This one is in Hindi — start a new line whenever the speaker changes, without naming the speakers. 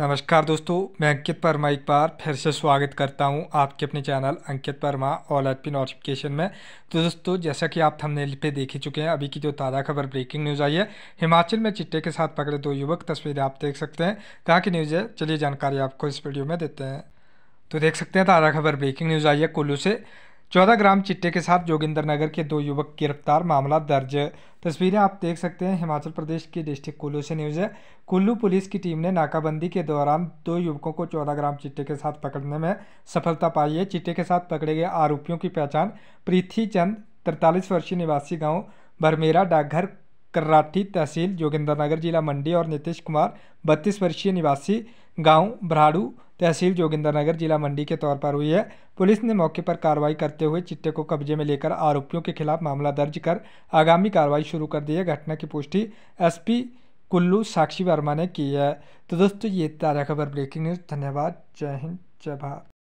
नमस्कार दोस्तों मैं अंकित वर्मा एक बार फिर से स्वागत करता हूं आपके अपने चैनल अंकित वर्मा ऑल एट पी नोटिफिकेशन में तो दोस्तों जैसा कि आप थंबनेल पे देख ही चुके हैं अभी की जो ताज़ा खबर ब्रेकिंग न्यूज़ आई है हिमाचल में चिट्टे के साथ पकड़े दो युवक तस्वीरें आप देख सकते हैं कहाँ की न्यूज़ है चलिए जानकारी आपको इस वीडियो में देते हैं तो देख सकते हैं ताज़ा खबर ब्रेकिंग न्यूज़ आई है कुल्लू से चौदह ग्राम चिट्टे के साथ जोगिंदर नगर के दो युवक गिरफ्तार मामला दर्ज तस्वीरें आप देख सकते हैं हिमाचल प्रदेश के डिस्ट्रिक्ट कुल्लू से न्यूज़ है कुल्लू पुलिस की टीम ने नाकाबंदी के दौरान दो युवकों को चौदह ग्राम चिट्टे के साथ पकड़ने में सफलता पाई है चिट्टे के साथ पकड़े गए आरोपियों की पहचान प्रीथी चंद तरतालीस वर्षीय निवासी गाँव भरमेरा डाकघर कर्राठी तहसील जोगिंदर नगर जिला मंडी और नीतीश कुमार बत्तीस वर्षीय निवासी गाँव भराड़ू तहसील जोगिंदरनगर जिला मंडी के तौर पर हुई है पुलिस ने मौके पर कार्रवाई करते हुए चिट्टे को कब्जे में लेकर आरोपियों के खिलाफ मामला दर्ज कर आगामी कार्रवाई शुरू कर दी है घटना की पुष्टि एस कुल्लू साक्षी वर्मा ने की है तो दोस्तों ये ताज़ा खबर ब्रेकिंग न्यूज़ धन्यवाद जय हिंद जय भारत